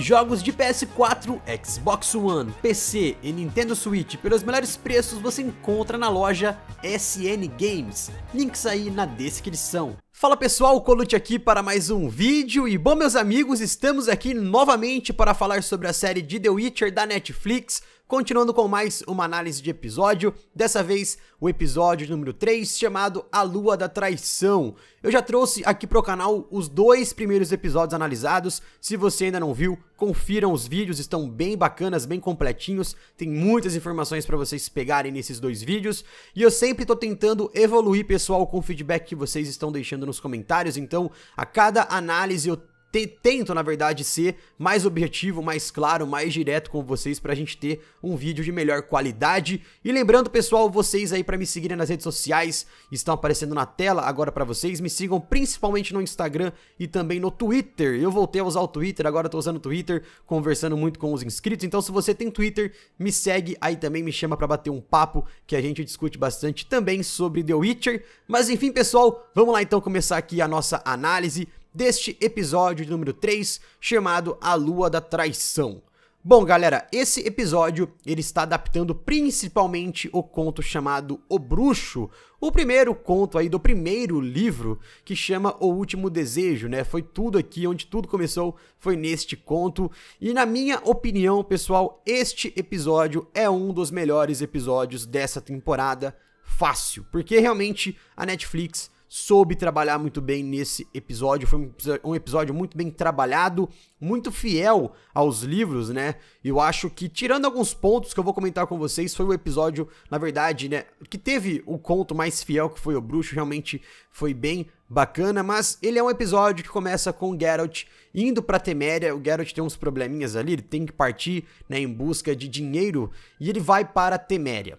Jogos de PS4, Xbox One, PC e Nintendo Switch pelos melhores preços você encontra na loja SN Games. Links aí na descrição. Fala pessoal, Colute aqui para mais um vídeo e bom meus amigos, estamos aqui novamente para falar sobre a série de The Witcher da Netflix, Continuando com mais uma análise de episódio, dessa vez o episódio número 3, chamado A Lua da Traição. Eu já trouxe aqui pro canal os dois primeiros episódios analisados. Se você ainda não viu, confiram os vídeos, estão bem bacanas, bem completinhos. Tem muitas informações para vocês pegarem nesses dois vídeos. E eu sempre tô tentando evoluir, pessoal, com o feedback que vocês estão deixando nos comentários. Então, a cada análise eu te, tento, na verdade, ser mais objetivo, mais claro, mais direto com vocês para a gente ter um vídeo de melhor qualidade. E lembrando, pessoal, vocês aí para me seguirem nas redes sociais, estão aparecendo na tela agora para vocês. Me sigam principalmente no Instagram e também no Twitter. Eu voltei a usar o Twitter, agora estou usando o Twitter, conversando muito com os inscritos. Então, se você tem Twitter, me segue aí também, me chama para bater um papo que a gente discute bastante também sobre The Witcher. Mas enfim, pessoal, vamos lá então começar aqui a nossa análise deste episódio de número 3, chamado A Lua da Traição. Bom, galera, esse episódio ele está adaptando principalmente o conto chamado O Bruxo, o primeiro conto aí do primeiro livro que chama O Último Desejo, né? Foi tudo aqui onde tudo começou, foi neste conto. E na minha opinião, pessoal, este episódio é um dos melhores episódios dessa temporada, fácil, porque realmente a Netflix soube trabalhar muito bem nesse episódio. Foi um episódio muito bem trabalhado, muito fiel aos livros, né? Eu acho que, tirando alguns pontos que eu vou comentar com vocês, foi o episódio, na verdade, né? Que teve o conto mais fiel, que foi o Bruxo, realmente foi bem bacana, mas ele é um episódio que começa com o Geralt indo para Teméria. O Geralt tem uns probleminhas ali, ele tem que partir né, em busca de dinheiro e ele vai para Teméria.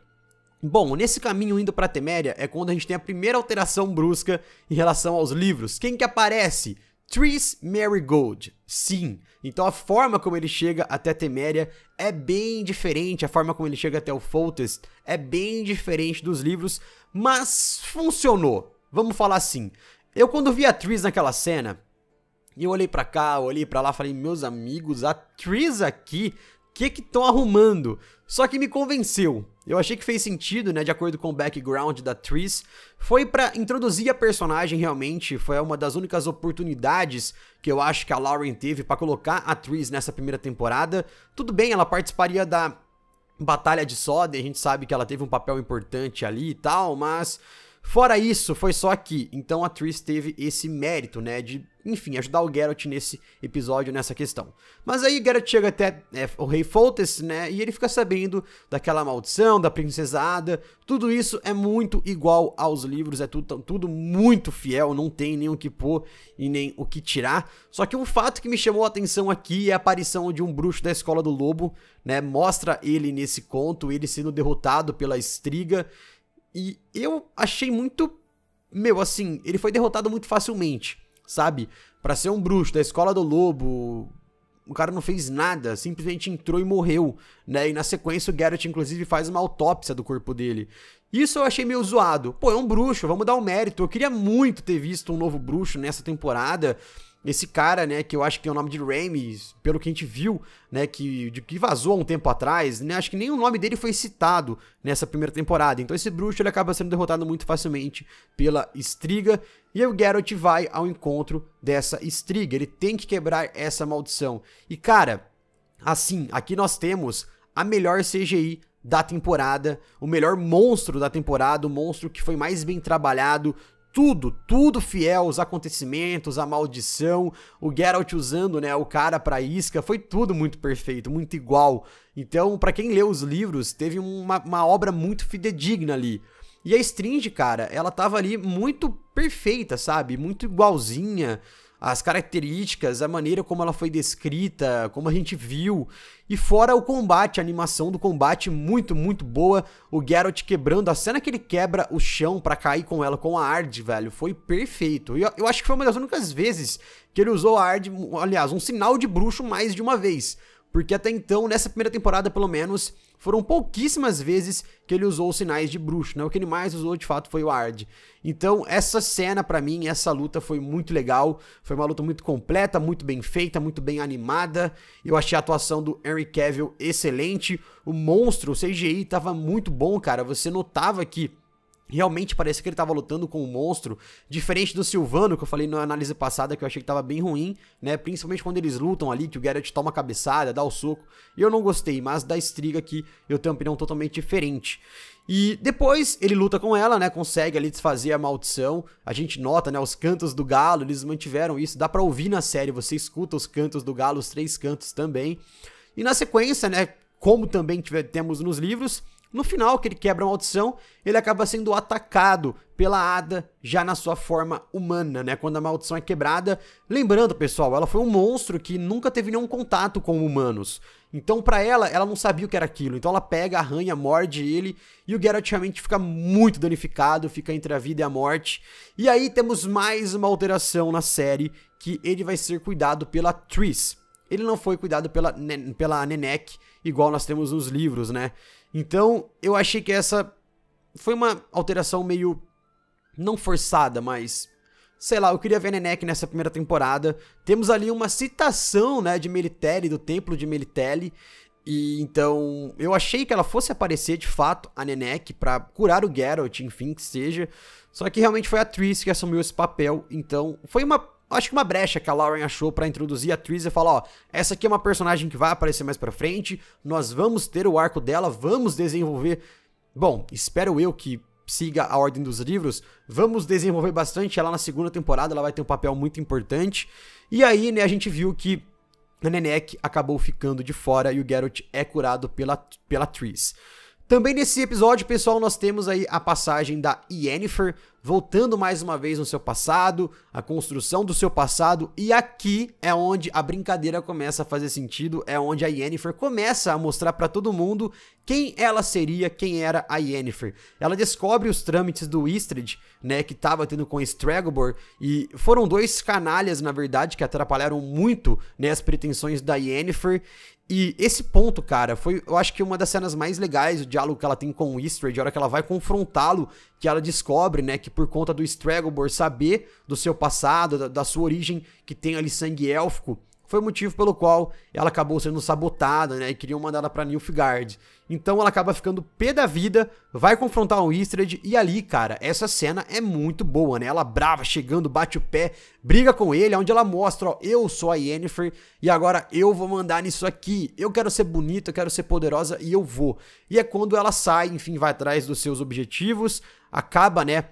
Bom, nesse caminho indo para Teméria é quando a gente tem a primeira alteração brusca em relação aos livros. Quem que aparece? Tris Marigold, sim. Então a forma como ele chega até Teméria é bem diferente, a forma como ele chega até o Foltest é bem diferente dos livros, mas funcionou. Vamos falar assim. Eu quando vi a Tris naquela cena, e eu olhei para cá, olhei para lá, falei: "Meus amigos, a Tris aqui que que estão arrumando? Só que me convenceu. Eu achei que fez sentido, né, de acordo com o background da Tris. Foi para introduzir a personagem realmente, foi uma das únicas oportunidades que eu acho que a Lauren teve para colocar a Tris nessa primeira temporada. Tudo bem, ela participaria da Batalha de Soden, a gente sabe que ela teve um papel importante ali e tal, mas Fora isso, foi só aqui. Então a Triss teve esse mérito, né, de, enfim, ajudar o Geralt nesse episódio, nessa questão. Mas aí Geralt chega até é, o rei Foltes, né, e ele fica sabendo daquela maldição, da princesada. Tudo isso é muito igual aos livros, é tudo, tudo muito fiel, não tem nem o que pôr e nem o que tirar. Só que um fato que me chamou a atenção aqui é a aparição de um bruxo da Escola do Lobo, né, mostra ele nesse conto, ele sendo derrotado pela Estriga, e eu achei muito. Meu, assim, ele foi derrotado muito facilmente, sabe? Para ser um bruxo da escola do lobo, o cara não fez nada, simplesmente entrou e morreu, né? E na sequência o Garrett, inclusive, faz uma autópsia do corpo dele. Isso eu achei meio zoado. Pô, é um bruxo, vamos dar o um mérito. Eu queria muito ter visto um novo bruxo nessa temporada esse cara, né, que eu acho que é o nome de Rames, pelo que a gente viu, né, que, de, que vazou há um tempo atrás, né, acho que nem o nome dele foi citado nessa primeira temporada. Então esse bruxo ele acaba sendo derrotado muito facilmente pela Striga, e aí o Geralt vai ao encontro dessa Striga, ele tem que quebrar essa maldição. E cara, assim, aqui nós temos a melhor CGI da temporada, o melhor monstro da temporada, o monstro que foi mais bem trabalhado, tudo, tudo fiel, os acontecimentos, a maldição, o Geralt usando, né, o cara para isca, foi tudo muito perfeito, muito igual. Então, para quem leu os livros, teve uma, uma obra muito fidedigna ali. E a Stringe, cara, ela tava ali muito perfeita, sabe? Muito igualzinha as características, a maneira como ela foi descrita, como a gente viu, e fora o combate, a animação do combate muito, muito boa, o Geralt quebrando, a cena que ele quebra o chão para cair com ela com a Ard, velho, foi perfeito. E eu, eu acho que foi uma das únicas vezes que ele usou a Ard, aliás, um sinal de bruxo mais de uma vez porque até então, nessa primeira temporada pelo menos, foram pouquíssimas vezes que ele usou sinais de bruxo, né? O que ele mais usou de fato foi o Ard. Então, essa cena para mim, essa luta foi muito legal, foi uma luta muito completa, muito bem feita, muito bem animada. Eu achei a atuação do Henry Cavill excelente. O monstro, o CGI tava muito bom, cara. Você notava que Realmente parece que ele estava lutando com um monstro, diferente do Silvano, que eu falei na análise passada, que eu achei que estava bem ruim, né? Principalmente quando eles lutam ali, que o Garrett toma a cabeçada, dá o soco. Eu não gostei, mas da Estriga aqui eu tenho uma opinião totalmente diferente. E depois ele luta com ela, né? Consegue ali desfazer a maldição. A gente nota, né? Os cantos do galo, eles mantiveram isso. Dá pra ouvir na série, você escuta os cantos do galo, os três cantos também. E na sequência, né? Como também tivemos temos nos livros, no final, que ele quebra uma maldição, ele acaba sendo atacado pela Ada já na sua forma humana, né? Quando a maldição é quebrada. Lembrando, pessoal, ela foi um monstro que nunca teve nenhum contato com humanos. Então, para ela, ela não sabia o que era aquilo. Então, ela pega, arranha, morde ele. E o Geralt realmente fica muito danificado, fica entre a vida e a morte. E aí temos mais uma alteração na série, que ele vai ser cuidado pela Tris. Ele não foi cuidado pela, pela Nenek, igual nós temos nos livros, né? Então, eu achei que essa foi uma alteração meio não forçada, mas sei lá, eu queria ver Nenek nessa primeira temporada. Temos ali uma citação, né, de Melitelli, do templo de Melitelli. E então, eu achei que ela fosse aparecer de fato a Nenek para curar o Geralt, enfim, que seja. Só que realmente foi a Triss que assumiu esse papel, então foi uma acho que uma brecha que a Lauren achou para introduzir a Triss e é falar, ó, essa aqui é uma personagem que vai aparecer mais para frente, nós vamos ter o arco dela, vamos desenvolver. Bom, espero eu que siga a ordem dos livros, vamos desenvolver bastante ela na segunda temporada, ela vai ter um papel muito importante. E aí, né, a gente viu que a Nenek acabou ficando de fora e o Geralt é curado pela, pela Tris. Também nesse episódio, pessoal, nós temos aí a passagem da Yennefer voltando mais uma vez no seu passado, a construção do seu passado, e aqui é onde a brincadeira começa a fazer sentido, é onde a Yennefer começa a mostrar para todo mundo quem ela seria, quem era a Yennefer. Ela descobre os trâmites do Istrid, né, que estava tendo com Stregobor, e foram dois canalhas, na verdade, que atrapalharam muito, né, as pretensões da Yennefer, e esse ponto, cara, foi, eu acho que uma das cenas mais legais, o diálogo que ela tem com o Istrid, a hora que ela vai confrontá-lo, que ela descobre, né, que que por conta do Stregobor saber do seu passado, da, da sua origem, que tem ali sangue élfico, foi o motivo pelo qual ela acabou sendo sabotada, né? E queriam mandar ela pra Nilfgaard. Então ela acaba ficando pé da vida, vai confrontar um Istred e ali, cara, essa cena é muito boa, né? Ela brava, chegando, bate o pé, briga com ele, onde ela mostra, ó, eu sou a Yennefer e agora eu vou mandar nisso aqui. Eu quero ser bonita, eu quero ser poderosa e eu vou. E é quando ela sai, enfim, vai atrás dos seus objetivos, acaba, né?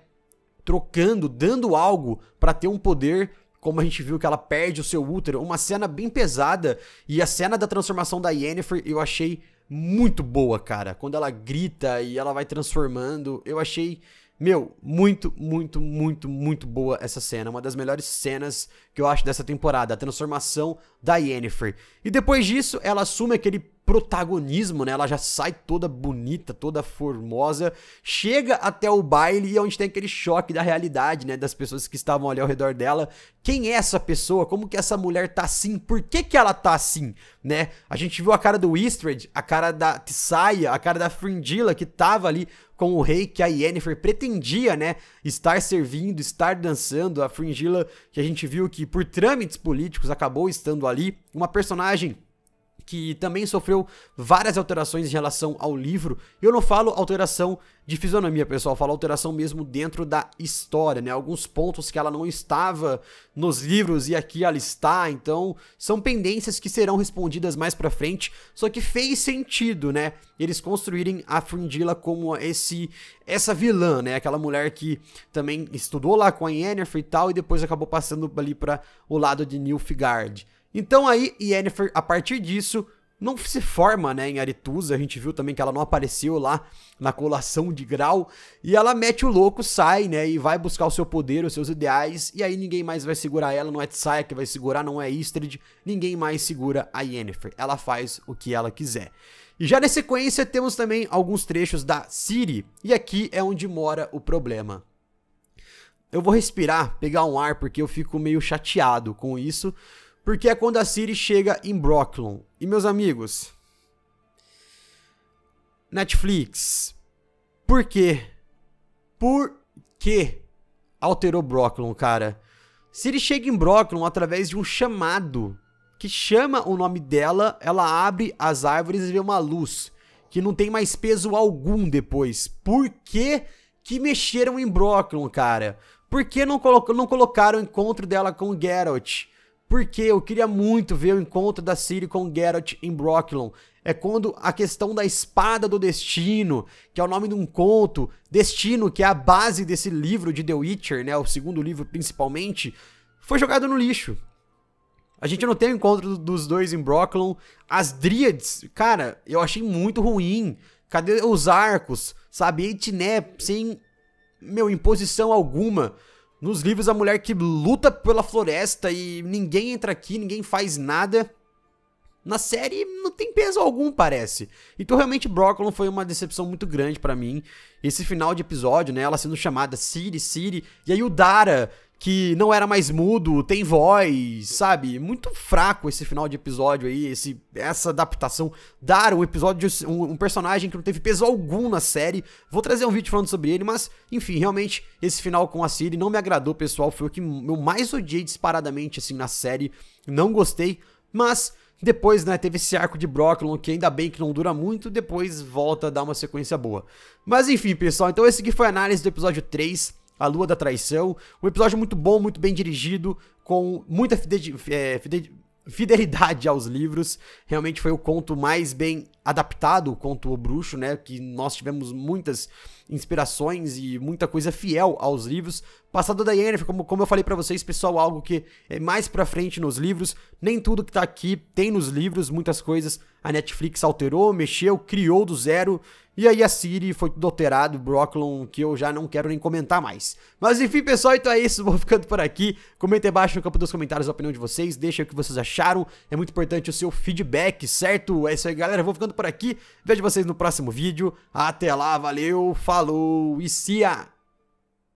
trocando, dando algo para ter um poder como a gente viu que ela perde o seu útero, uma cena bem pesada. E a cena da transformação da Yennefer eu achei muito boa, cara. Quando ela grita e ela vai transformando, eu achei, meu, muito, muito, muito, muito boa essa cena. Uma das melhores cenas que eu acho dessa temporada, a transformação da Yennefer. E depois disso, ela assume aquele protagonismo, né? Ela já sai toda bonita, toda formosa, chega até o baile e é onde tem aquele choque da realidade, né, das pessoas que estavam ali ao redor dela. Quem é essa pessoa? Como que essa mulher tá assim? Por que que ela tá assim, né? A gente viu a cara do Istred, a cara da Tissaia, a cara da Fringilla que tava ali com o rei que a Yennefer pretendia, né, estar servindo, estar dançando, a Fringilla que a gente viu que por trâmites políticos acabou estando ali, uma personagem que também sofreu várias alterações em relação ao livro. Eu não falo alteração de fisionomia, pessoal, eu falo alteração mesmo dentro da história, né? Alguns pontos que ela não estava nos livros e aqui ela está, então são pendências que serão respondidas mais para frente. Só que fez sentido, né? Eles construírem a Frindila como esse essa vilã, né? Aquela mulher que também estudou lá com a Yennefer e tal e depois acabou passando ali para o lado de Nilfgaard. Então aí, Yennefer, a partir disso, não se forma, né, em Aretusa, a gente viu também que ela não apareceu lá na colação de grau, e ela mete o louco, sai, né, e vai buscar o seu poder, os seus ideais, e aí ninguém mais vai segurar ela, não é Tsaya que vai segurar, não é Istrid, ninguém mais segura a Yennefer, ela faz o que ela quiser. E já na sequência temos também alguns trechos da Ciri, e aqui é onde mora o problema. Eu vou respirar, pegar um ar, porque eu fico meio chateado com isso, porque é quando a Ciri chega em Brooklyn. E meus amigos, Netflix, por quê? Por que alterou Brooklyn, cara? Siri chega em Brooklyn através de um chamado que chama o nome dela, ela abre as árvores e vê uma luz que não tem mais peso algum depois. Por que que mexeram em Brooklyn, cara? Por que não, colo não colocaram o encontro dela com o Geralt? porque eu queria muito ver o encontro da Ciri com Geralt em Brocklon. É quando a questão da espada do destino, que é o nome de um conto, destino, que é a base desse livro de The Witcher, né, o segundo livro principalmente, foi jogado no lixo. A gente não tem o encontro dos dois em Brocklon. As Dríades, cara, eu achei muito ruim. Cadê os arcos, sabe? Etiné, sem, meu, imposição alguma. Nos livros, a mulher que luta pela floresta e ninguém entra aqui, ninguém faz nada. Na série não tem peso algum, parece. Então realmente Broccolon foi uma decepção muito grande para mim. Esse final de episódio, né, ela sendo chamada Siri, Siri, e aí o Dara que não era mais mudo, tem voz, sabe? Muito fraco esse final de episódio aí, esse, essa adaptação. Dar um episódio de um, um, personagem que não teve peso algum na série. Vou trazer um vídeo falando sobre ele, mas, enfim, realmente, esse final com a Siri não me agradou, pessoal. Foi o que eu mais odiei disparadamente, assim, na série. Não gostei, mas. Depois, né, teve esse arco de Brocklon, que ainda bem que não dura muito, depois volta a dar uma sequência boa. Mas enfim, pessoal, então esse aqui foi a análise do episódio 3 a Lua da Traição. Um episódio muito bom, muito bem dirigido, com muita é, fidelidade aos livros. Realmente foi o conto mais bem adaptado, o conto O Bruxo, né? Que nós tivemos muitas inspirações e muita coisa fiel aos livros. Passado da Yennefer, como, como eu falei para vocês, pessoal, algo que é mais pra frente nos livros. Nem tudo que tá aqui tem nos livros, muitas coisas a Netflix alterou, mexeu, criou do zero. E aí a Siri foi tudo alterado, Brocklon, que eu já não quero nem comentar mais. Mas enfim, pessoal, então é isso, vou ficando por aqui. Comenta embaixo no campo dos comentários a opinião de vocês, deixa o que vocês acharam, é muito importante o seu feedback, certo? É isso aí, galera, vou ficando por aqui, vejo vocês no próximo vídeo. Até lá, valeu, falou e se a